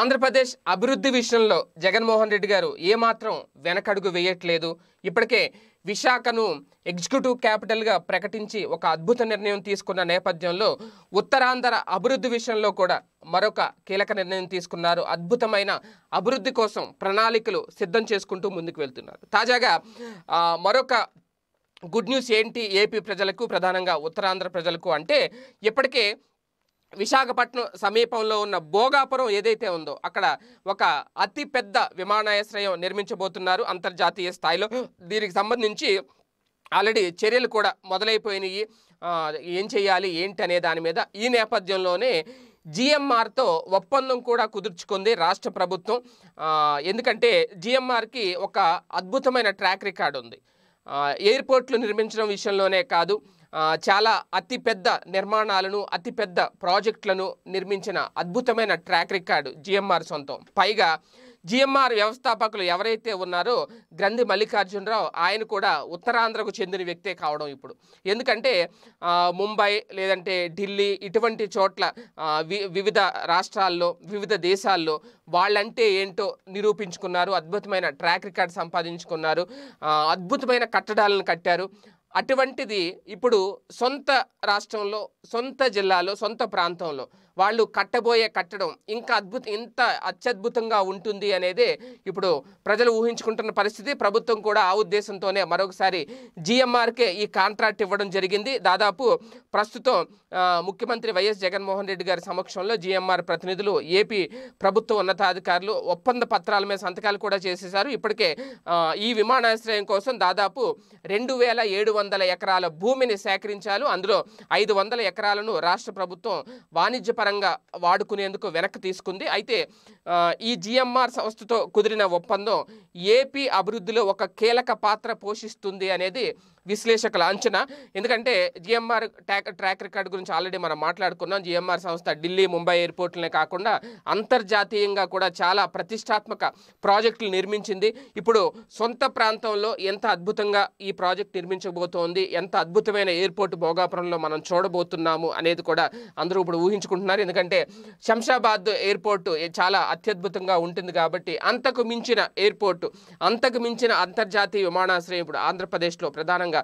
ఆంధ్రప్రదేశ్ అభివృద్ధి విషయంలో జగన్మోహన్ రెడ్డి గారు ఏమాత్రం వెనకడుగు వేయట్లేదు ఇప్పటికే విశాఖను ఎగ్జిక్యూటివ్ క్యాపిటల్గా ప్రకటించి ఒక అద్భుత నిర్ణయం తీసుకున్న నేపథ్యంలో ఉత్తరాంధ్ర అభివృద్ధి విషయంలో కూడా మరొక కీలక నిర్ణయం తీసుకున్నారు అద్భుతమైన అభివృద్ధి కోసం ప్రణాళికలు సిద్ధం చేసుకుంటూ ముందుకు వెళ్తున్నారు తాజాగా మరొక గుడ్ న్యూస్ ఏంటి ఏపీ ప్రజలకు ప్రధానంగా ఉత్తరాంధ్ర ప్రజలకు అంటే ఇప్పటికే విశాఖపట్నం సమీపంలో ఉన్న భోగాపురం ఏదైతే ఉందో అక్కడ ఒక అతి పెద్ద విమానాశ్రయం నిర్మించబోతున్నారు అంతర్జాతీయ స్థాయిలో దీనికి సంబంధించి ఆల్రెడీ చర్యలు కూడా మొదలైపోయినాయి ఏం చేయాలి ఏంటి అనే దాని మీద ఈ నేపథ్యంలోనే జిఎంఆర్తో ఒప్పందం కూడా కుదుర్చుకుంది రాష్ట్ర ప్రభుత్వం ఎందుకంటే జిఎంఆర్కి ఒక అద్భుతమైన ట్రాక్ రికార్డు ఉంది ఎయిర్పోర్ట్లు నిర్మించడం విషయంలోనే కాదు చాలా అతిపెద్ద నిర్మాణాలను అతిపెద్ద ప్రాజెక్టులను నిర్మించిన అద్భుతమైన ట్రాక్ రికార్డు జిఎంఆర్ సొంతం పైగా జిఎంఆర్ వ్యవస్థాపకులు ఎవరైతే ఉన్నారో గ్రంథి మల్లికార్జునరావు ఆయన కూడా ఉత్తరాంధ్రకు చెందిన వ్యక్తే కావడం ఇప్పుడు ఎందుకంటే ముంబై లేదంటే ఢిల్లీ ఇటువంటి చోట్ల వివిధ రాష్ట్రాల్లో వివిధ దేశాల్లో వాళ్ళంటే ఏంటో నిరూపించుకున్నారు అద్భుతమైన ట్రాక్ రికార్డ్ సంపాదించుకున్నారు అద్భుతమైన కట్టడాలను కట్టారు అటువంటిది ఇప్పుడు సొంత రాష్ట్రంలో సొంత జిల్లాలో సొంత ప్రాంతంలో వాళ్ళు కట్టబోయే కట్టడం ఇంకా అద్భుత ఇంత అత్యద్భుతంగా ఉంటుంది అనేది ఇప్పుడు ప్రజలు ఊహించుకుంటున్న పరిస్థితి ప్రభుత్వం కూడా ఆ ఉద్దేశంతోనే మరొకసారి జిఎంఆర్కే ఈ కాంట్రాక్ట్ ఇవ్వడం జరిగింది దాదాపు ప్రస్తుతం ముఖ్యమంత్రి వైఎస్ జగన్మోహన్ రెడ్డి గారి సమక్షంలో జిఎంఆర్ ప్రతినిధులు ఏపీ ప్రభుత్వ ఉన్నతాధికారులు ఒప్పంద పత్రాల మీద సంతకాలు కూడా చేసేశారు ఇప్పటికే ఈ విమానాశ్రయం కోసం దాదాపు రెండు వేల ఏడు వందల ఎకరాల భూమిని సేకరించారు అందులో ఐదు వందల ఎకరాలను రాష్ట్ర ప్రభుత్వం వాణిజ్య పరంగా వాడుకునేందుకు వెనక్కి తీసుకుంది అయితే ఈ జిఎంఆర్ సంస్థతో కుదిరిన ఒప్పందం ఏపీ అభివృద్ధిలో ఒక కీలక పాత్ర పోషిస్తుంది అనేది విశ్లేషకుల అంచనా ఎందుకంటే జిఎంఆర్ ట్రాక్ ట్రాక్ రికార్డ్ గురించి ఆల్రెడీ మనం మాట్లాడుకున్నాం జిఎంఆర్ సంస్థ ఢిల్లీ ముంబై ఎయిర్పోర్ట్లనే కాకుండా అంతర్జాతీయంగా కూడా చాలా ప్రతిష్టాత్మక ప్రాజెక్టులు నిర్మించింది ఇప్పుడు సొంత ప్రాంతంలో ఎంత అద్భుతంగా ఈ ప్రాజెక్ట్ నిర్మించబోతోంది ఎంత అద్భుతమైన ఎయిర్పోర్ట్ భోగాపురంలో మనం చూడబోతున్నాము అనేది కూడా అందరూ ఇప్పుడు ఊహించుకుంటున్నారు ఎందుకంటే శంషాబాద్ ఎయిర్పోర్టు చాలా అత్యద్భుతంగా ఉంటుంది కాబట్టి అంతకు మించిన ఎయిర్పోర్టు అంతకు మించిన అంతర్జాతీయ విమానాశ్రయం ఇప్పుడు ఆంధ్రప్రదేశ్లో ప్రధానంగా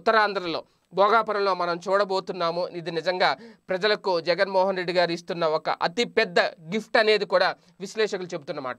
ఉత్తరాంధ్రలో భోగాపురంలో మనం చూడబోతున్నాము ఇది నిజంగా ప్రజలకు జగన్మోహన్ రెడ్డి గారు ఇస్తున్న ఒక అతిపెద్ద గిఫ్ట్ అనేది కూడా విశ్లేషకులు చెబుతున్నమాట